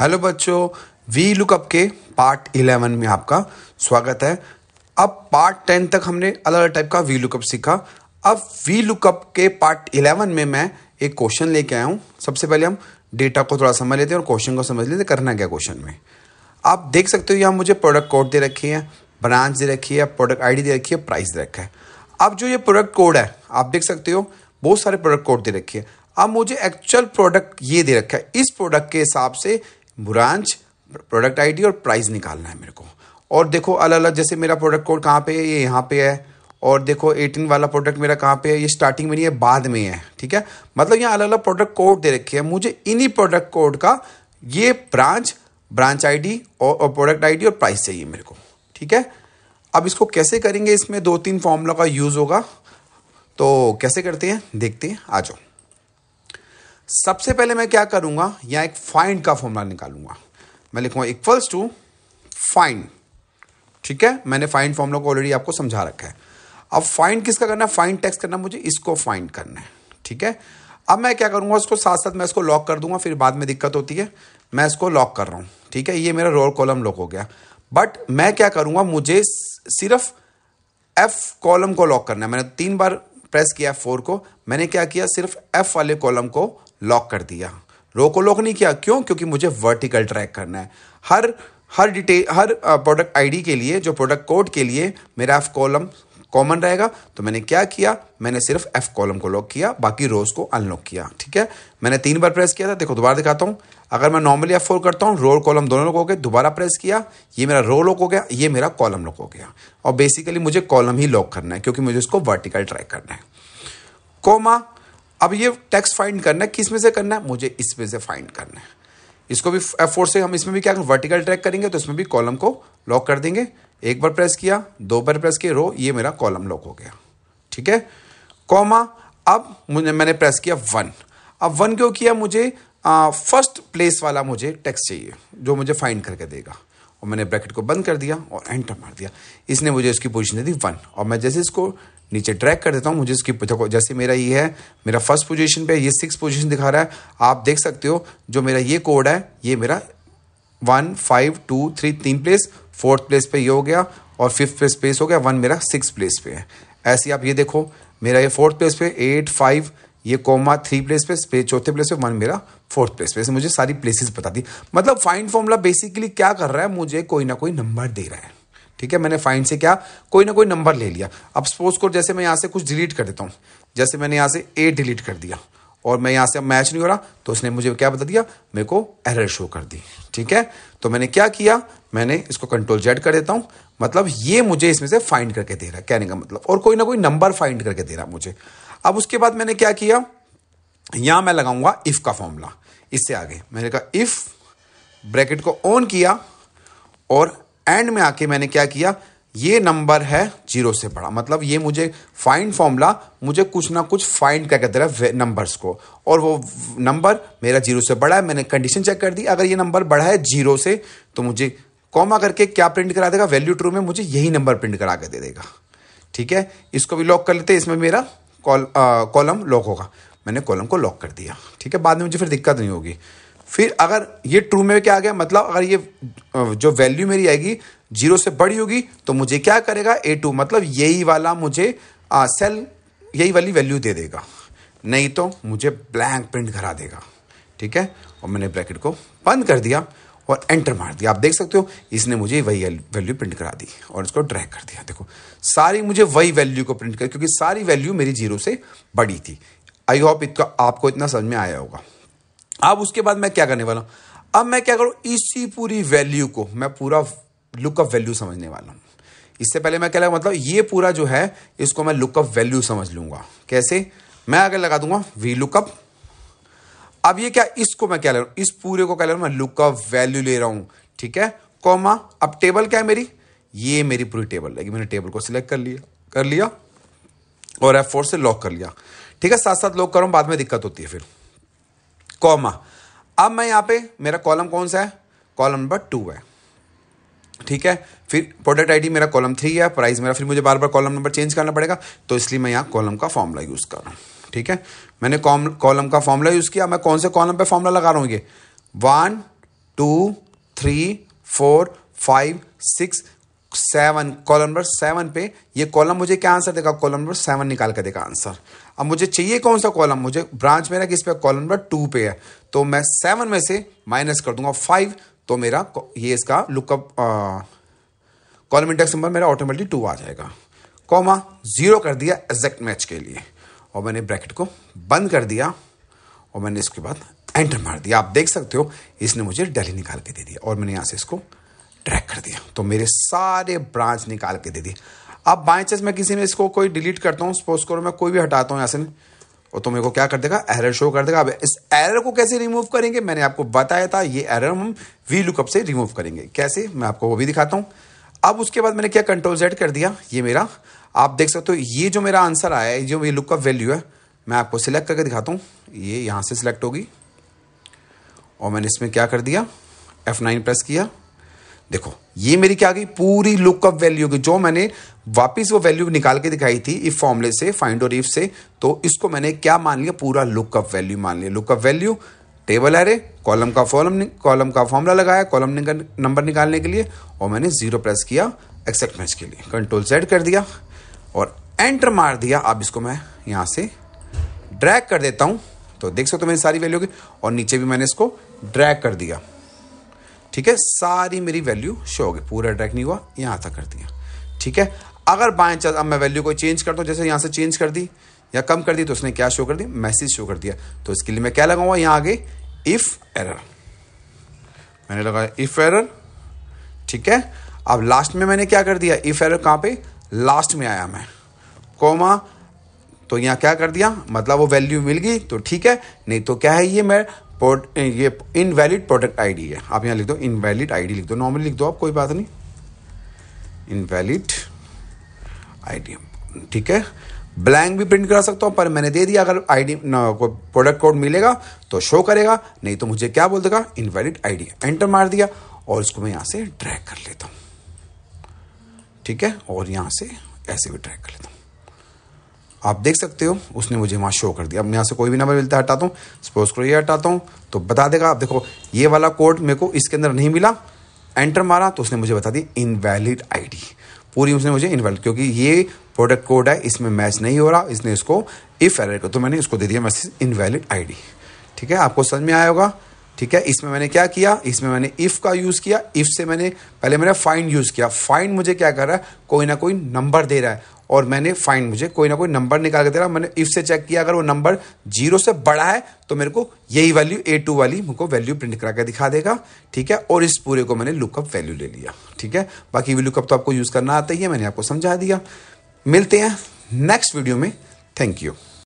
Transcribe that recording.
hello बच्चों V lookup के part eleven में आपका स्वागत है अब पार्ट टेन तक हमने अलग अलग टाइप का वी लुकअप सीखा अब वी लुकअप के पार्ट इलेवन में मैं एक क्वेश्चन लेके आया हूँ सबसे पहले हम डेटा को थोड़ा समझ लेते हैं और क्वेश्चन को समझ लेते करना क्या क्वेश्चन में आप देख सकते हो यहाँ मुझे प्रोडक्ट कोड दे रखी है ब्रांच दे रखी है प्रोडक्ट आईडी दे रखी है प्राइस दे रखा है अब जो ये प्रोडक्ट कोड है आप देख सकते हो बहुत सारे प्रोडक्ट कोड दे रखी है अब मुझे एक्चुअल प्रोडक्ट ये दे रखा है इस प्रोडक्ट के हिसाब से ब्रांच प्रोडक्ट आईडी और प्राइस निकालना है मेरे को और देखो अलग अलग जैसे मेरा प्रोडक्ट कोड कहाँ पे है ये यहाँ पे है और देखो 18 वाला प्रोडक्ट मेरा कहाँ पे है ये स्टार्टिंग में नहीं है बाद में है ठीक है मतलब यहाँ अलग अलग प्रोडक्ट कोड दे रखे हैं मुझे इन्हीं प्रोडक्ट कोड का ये ब्रांच ब्रांच आईडी और, और प्रोडक्ट आईडी और प्राइस चाहिए मेरे को ठीक है अब इसको कैसे करेंगे इसमें दो तीन फॉर्मूला का यूज़ होगा तो कैसे करते हैं देखते हैं आ जाओ सबसे पहले मैं क्या करूंगा यहां एक फाइंड का फॉर्मूला निकालूंगा मैं लिखूंगा इक्वल्स टू फाइंड ठीक है मैंने फाइंड फॉर्मूला को ऑलरेडी आपको समझा रखा है अब फाइंड किसका करना है फाइंड टैक्स करना मुझे इसको फाइंड करना है ठीक है अब मैं क्या करूंगा उसको साथ साथ मैं इसको लॉक कर दूंगा फिर बाद में दिक्कत होती है मैं इसको लॉक कर रहा हूं ठीक है ये मेरा रोल कॉलम लॉक हो गया बट मैं क्या करूँगा मुझे सिर्फ एफ कॉलम को लॉक करना है मैंने तीन बार प्रेस किया फोर को मैंने क्या किया सिर्फ एफ वाले कॉलम को लॉक कर दिया रो को लॉक नहीं किया क्यों क्योंकि मुझे वर्टिकल ट्रैक करना है हर हर डिटेल हर प्रोडक्ट आईडी के लिए जो प्रोडक्ट कोड के लिए मेरा एफ कॉलम कॉमन रहेगा तो मैंने क्या किया मैंने सिर्फ एफ कॉलम को लॉक किया बाकी रोज को अनलॉक किया ठीक है मैंने तीन बार प्रेस किया था देखो दोबारा दिखाता हूँ अगर मैं नॉर्मली एफ फोर करता हूँ रो कॉलम दोनों लोग हो गए दोबारा प्रेस किया ये मेरा रो लॉक हो गया ये मेरा कॉलम लॉक हो गया और बेसिकली मुझे कॉलम ही लॉक करना है क्योंकि मुझे इसको वर्टिकल ट्रैक करना है कोमा अब ये टैक्स फाइंड करना है किस में से करना है मुझे इसमें से फाइंड करना है इसको भी एफ से हम इसमें भी क्या करें वर्टिकल ट्रैक करेंगे तो इसमें भी कॉलम को लॉक कर देंगे एक बार प्रेस किया दो बार प्रेस किया रो ये मेरा कॉलम लॉक हो गया ठीक है कॉमा अब मुझे मैंने प्रेस किया वन अब वन क्यों किया मुझे फर्स्ट प्लेस वाला मुझे टैक्स चाहिए जो मुझे फाइंड करके देगा और मैंने ब्रैकेट को बंद कर दिया और एंटर मार दिया इसने मुझे उसकी पोजिशन दे दी वन और मैं जैसे इसको नीचे ट्रैक कर देता हूँ मुझे इसकी देखो जैसे मेरा ये है मेरा फर्स्ट पोजीशन पे ये सिक्स पोजीशन दिखा रहा है आप देख सकते हो जो मेरा ये कोड है ये मेरा वन फाइव टू थ्री तीन प्लेस फोर्थ प्लेस पे ये हो गया और फिफ्थ प्लेस प्लेस हो गया वन मेरा सिक्स प्लेस पे है ऐसे आप ये देखो मेरा ये फोर्थ प्लेस पे एट फाइव ये कोमा थ्री प्लेस पे स्पेस चौथे प्लेस पे वन मेरा फोर्थ प्लेस पे मुझे सारी प्लेसेस बता दी मतलब फाइंड फॉर्मूला बेसिकली क्या कर रहा है मुझे कोई ना कोई नंबर दे रहा है ठीक है मैंने फाइंड से क्या कोई ना कोई नंबर ले लिया अब स्पोर्ट्स करो जैसे मैं यहाँ से कुछ डिलीट कर देता हूँ जैसे मैंने यहाँ से ए डिलीट कर दिया और मैं यहाँ से अब मैच नहीं हो रहा तो उसने मुझे क्या बता दिया मेरे को एरर शो कर दी ठीक है तो मैंने क्या किया मैंने इसको कंट्रोल जेड कर देता हूँ मतलब ये मुझे इसमें से फाइंड करके दे रहा है कहने का मतलब और कोई ना कोई नंबर फाइंड करके दे रहा मुझे अब उसके बाद मैंने क्या किया यहाँ मैं लगाऊंगा इफ़ का फॉर्मूला इससे आगे मैंने कहा इफ़ ब्रैकेट को ऑन किया और एंड में आके मैंने क्या किया ये नंबर है जीरो से बड़ा मतलब ये मुझे फाइंड फॉर्मूला मुझे कुछ ना कुछ फाइंड क्या कहते हैं नंबर्स को और वो नंबर मेरा जीरो से बड़ा है मैंने कंडीशन चेक कर दी अगर ये नंबर बड़ा है जीरो से तो मुझे कॉमा करके क्या प्रिंट करा देगा वैल्यू ट्रू में मुझे यही नंबर प्रिंट करा के दे देगा ठीक है इसको भी लॉक कर लेते हैं इसमें मेरा कॉल कॉलम लॉक होगा मैंने कॉलम को लॉक कर दिया ठीक है बाद में मुझे फिर दिक्कत नहीं होगी फिर अगर ये ट्रू में क्या आ गया मतलब अगर ये जो वैल्यू मेरी आएगी जीरो से बड़ी होगी तो मुझे क्या करेगा ए टू मतलब यही वाला मुझे आ, सेल यही वाली वैल्यू दे देगा नहीं तो मुझे ब्लैंक प्रिंट करा देगा ठीक है और मैंने ब्रैकेट को बंद कर दिया और एंटर मार दिया आप देख सकते हो इसने मुझे वही वैल्यू प्रिंट करा दी और इसको ड्रैग कर दिया देखो सारी मुझे वही वैल्यू को प्रिंट कर क्योंकि सारी वैल्यू मेरी जीरो से बड़ी थी आई होप इतना आपको इतना समझ में आया होगा अब उसके बाद मैं क्या करने वाला हूं अब मैं क्या करूं इसी पूरी वैल्यू को मैं पूरा लुक ऑफ वैल्यू समझने वाला हूं इससे पहले मैं क्या लगा मतलब ये पूरा जो है इसको मैं लुक ऑफ वैल्यू समझ लूंगा कैसे मैं आगे लगा दूंगा वी लुकअप अब ये क्या इसको मैं क्या ले रहा हूं इस पूरे को क्या ले रहा हूं मैं लुक ऑफ वैल्यू ले रहा हूं ठीक है कॉमा अब टेबल क्या है मेरी ये मेरी पूरी टेबल लगी मैंने टेबल को सिलेक्ट कर लिया कर लिया और एफ फोर से लॉक कर लिया ठीक है साथ साथ लॉक करो बाद में दिक्कत होती है फिर कॉमा अब मैं यहाँ पे मेरा कॉलम कौन सा है कॉलम नंबर टू है ठीक है फिर प्रोडक्ट आईडी मेरा कॉलम थ्री है प्राइस मेरा फिर मुझे बार बार कॉलम नंबर चेंज करना पड़ेगा तो इसलिए मैं यहाँ कॉलम का फॉर्मूला यूज़ कर रहा हूँ ठीक है मैंने कॉलम का फॉर्मूला यूज़ किया मैं कौन से कॉलम पे फॉर्मूला लगा रहा हूँ ये one two three four five six seven column number seven पे ये कॉलम मुझे क्या आंसर देगा कॉलम नंबर सेवन निकाल कर देगा आंसर अब मुझे चाहिए कौन सा कॉलम मुझे ब्रांच मेरा किस पे कॉलम नंबर टू पे है तो मैं सेवन में से माइनस कर दूंगा फाइव तो मेरा ये इसका लुकअप कॉलम इंडेक्स नंबर मेरा ऑटोमेटिक टू आ जाएगा कॉमा जीरो कर दिया एग्जैक्ट मैच के लिए और मैंने ब्रैकेट को बंद कर दिया और मैंने इसके बाद एंटर मार दिया आप देख सकते हो इसने मुझे डेली निकाल के दे दिया और मैंने यहाँ से इसको ट्रैक कर दिया तो मेरे सारे ब्रांच निकाल के दे दिए अब बाई चांस मैं किसी में इसको कोई डिलीट करता हूँ स्पोर्ट्स करो मैं कोई भी हटाता हूँ यहाँ से और तो मेरे को क्या कर देगा एरर शो कर देगा अब इस एरर को कैसे रिमूव करेंगे मैंने आपको बताया था ये एरर हम वी लुकअप से रिमूव करेंगे कैसे मैं आपको वो भी दिखाता हूँ अब उसके बाद मैंने क्या कंट्रोल जेड कर दिया ये मेरा आप देख सकते हो ये जो मेरा आंसर आया है जो ये लुकअप वैल्यू है मैं आपको सिलेक्ट करके दिखाता हूँ ये यहाँ से सिलेक्ट होगी और मैंने इसमें क्या कर दिया नाइन प्रेस किया देखो ये मेरी क्या गई पूरी लुक ऑफ वैल्यू की जो मैंने वापस वो वैल्यू निकाल के दिखाई थी इफ फॉर्मुले से फाइंड और इफ से तो इसको मैंने क्या मान लिया पूरा लुक ऑफ वैल्यू मान लिया लुक ऑफ वैल्यू टेबल है रे कॉलम का फॉलम कॉलम का फॉर्मूला लगाया कॉलम नंबर निकालने के लिए और मैंने जीरो प्रेस किया एक्सेप्ट मैच के लिए कंट्रोल सेट कर दिया और एंटर मार दिया अब इसको मैं यहाँ से ड्रैग कर देता हूँ तो देख सकते हो तो मेरी सारी वैल्यू की और नीचे भी मैंने इसको ड्रैग कर दिया ठीक है सारी मेरी वैल्यू शो होगी पूरा अट्रैक्ट नहीं हुआ यहाँ तक कर दिया ठीक है अगर बाएं चांस अब मैं वैल्यू को चेंज करता हूँ जैसे यहाँ से चेंज कर दी या कम कर दी तो उसने क्या शो कर दी मैसेज शो कर दिया तो इसके लिए मैं क्या लगाऊंगा यहाँ आगे इफ एरर मैंने लगाया इफ एरर ठीक है अब लास्ट में मैंने क्या कर दिया इफ एरर कहाँ पे लास्ट में आया मैं कोमा तो यहाँ क्या कर दिया मतलब वो वैल्यू मिल गई तो ठीक है नहीं तो क्या है ये मैं Eh, ये इनवैलिड प्रोडक्ट आईडी है आप यहाँ लिख दो इनवैलिड आईडी लिख दो नॉर्मली लिख दो आप कोई बात नहीं इनवैलिड आईडी ठीक है ब्लैंक भी प्रिंट करा सकता हूँ पर मैंने दे दिया अगर आईडी कोई प्रोडक्ट कोड मिलेगा तो शो करेगा नहीं तो मुझे क्या बोल देगा इनवैलिड आईडी एंटर मार दिया और इसको मैं यहाँ से ड्रैग कर लेता हूँ ठीक है और यहाँ से ऐसे भी ट्रैक कर लेता हूँ आप देख सकते हो उसने मुझे वहाँ शो कर दिया अब मैं यहाँ से कोई भी नंबर मिलता है हटाता हूँ सपोज करो ये हटाता हूँ तो बता देगा आप देखो ये वाला कोड मेरे को इसके अंदर नहीं मिला एंटर मारा तो उसने मुझे बता दी इनवैलिड आईडी पूरी उसने मुझे इनवैलिड क्योंकि ये प्रोडक्ट कोड है इसमें मैच नहीं हो रहा इसने इसको इफ एर कर तो मैंने इसको दे दिया मैसेज इनवैलिड आई ठीक है आपको समझ में आया होगा ठीक है इसमें मैंने क्या किया इसमें मैंने इफ़ का यूज़ किया इफ़ से मैंने पहले मैंने फाइंड यूज़ किया फाइंड मुझे क्या कर रहा है कोई ना कोई नंबर दे रहा है और मैंने फाइंड मुझे कोई ना कोई नंबर निकाल के दे रहा मैंने इफ से चेक किया अगर वो नंबर जीरो से बड़ा है तो मेरे को यही वैल्यू ए टू वाली मुझको वैल्यू प्रिंट करा के दिखा देगा ठीक है और इस पूरे को मैंने लुकअप वैल्यू ले लिया ठीक है बाकी लुकअप तो आपको यूज़ करना आता ही है मैंने आपको समझा दिया मिलते हैं नेक्स्ट वीडियो में थैंक यू